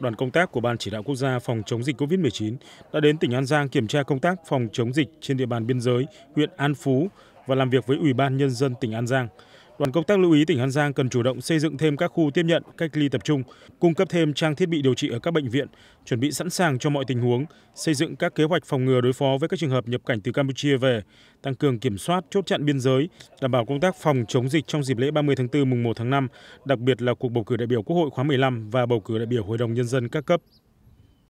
Đoàn công tác của Ban Chỉ đạo Quốc gia phòng chống dịch COVID-19 đã đến tỉnh An Giang kiểm tra công tác phòng chống dịch trên địa bàn biên giới huyện An Phú và làm việc với Ủy ban Nhân dân tỉnh An Giang đoàn công tác lưu ý tỉnh An Giang cần chủ động xây dựng thêm các khu tiếp nhận, cách ly tập trung, cung cấp thêm trang thiết bị điều trị ở các bệnh viện, chuẩn bị sẵn sàng cho mọi tình huống, xây dựng các kế hoạch phòng ngừa đối phó với các trường hợp nhập cảnh từ Campuchia về, tăng cường kiểm soát chốt chặn biên giới, đảm bảo công tác phòng chống dịch trong dịp lễ 30 tháng 4 mùng 1 tháng 5, đặc biệt là cuộc bầu cử đại biểu Quốc hội khóa 15 và bầu cử đại biểu Hội đồng nhân dân các cấp.